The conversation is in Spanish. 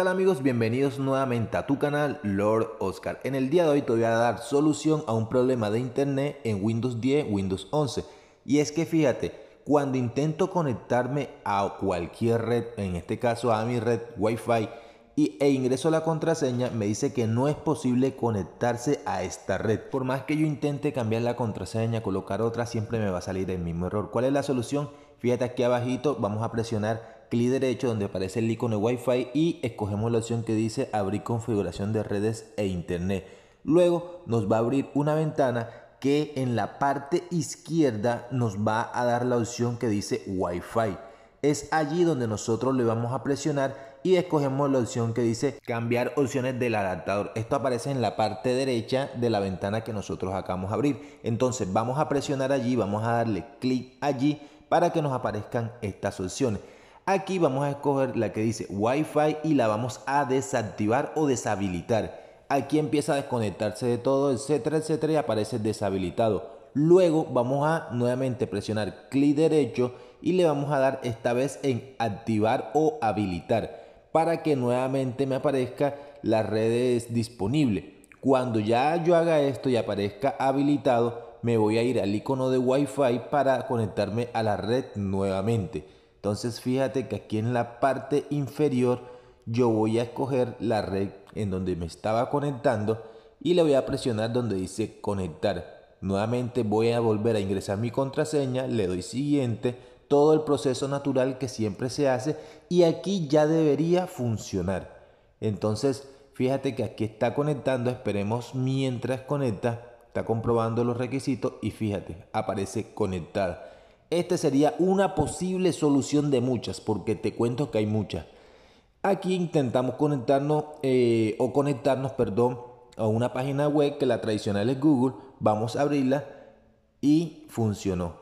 Hola amigos? Bienvenidos nuevamente a tu canal Lord Oscar. En el día de hoy te voy a dar solución a un problema de internet en Windows 10, Windows 11. Y es que fíjate, cuando intento conectarme a cualquier red, en este caso a mi red Wi-Fi, y, e ingreso la contraseña, me dice que no es posible conectarse a esta red. Por más que yo intente cambiar la contraseña, colocar otra, siempre me va a salir el mismo error. ¿Cuál es la solución? Fíjate aquí abajito, vamos a presionar clic derecho donde aparece el icono de Wi-Fi y escogemos la opción que dice abrir configuración de redes e internet. Luego nos va a abrir una ventana que en la parte izquierda nos va a dar la opción que dice Wi-Fi. Es allí donde nosotros le vamos a presionar y escogemos la opción que dice cambiar opciones del adaptador. Esto aparece en la parte derecha de la ventana que nosotros acabamos de abrir. Entonces vamos a presionar allí, vamos a darle clic allí para que nos aparezcan estas opciones. Aquí vamos a escoger la que dice Wi-Fi y la vamos a desactivar o deshabilitar. Aquí empieza a desconectarse de todo, etcétera, etcétera y aparece deshabilitado. Luego vamos a nuevamente presionar clic derecho y le vamos a dar esta vez en activar o habilitar para que nuevamente me aparezca las redes disponible. Cuando ya yo haga esto y aparezca habilitado, me voy a ir al icono de Wi-Fi para conectarme a la red nuevamente. Entonces fíjate que aquí en la parte inferior yo voy a escoger la red en donde me estaba conectando y le voy a presionar donde dice conectar. Nuevamente voy a volver a ingresar mi contraseña, le doy siguiente, todo el proceso natural que siempre se hace y aquí ya debería funcionar. Entonces fíjate que aquí está conectando, esperemos mientras conecta, está comprobando los requisitos y fíjate, aparece conectada. Esta sería una posible solución de muchas, porque te cuento que hay muchas. Aquí intentamos conectarnos eh, o conectarnos, perdón, a una página web que la tradicional es Google. Vamos a abrirla y funcionó.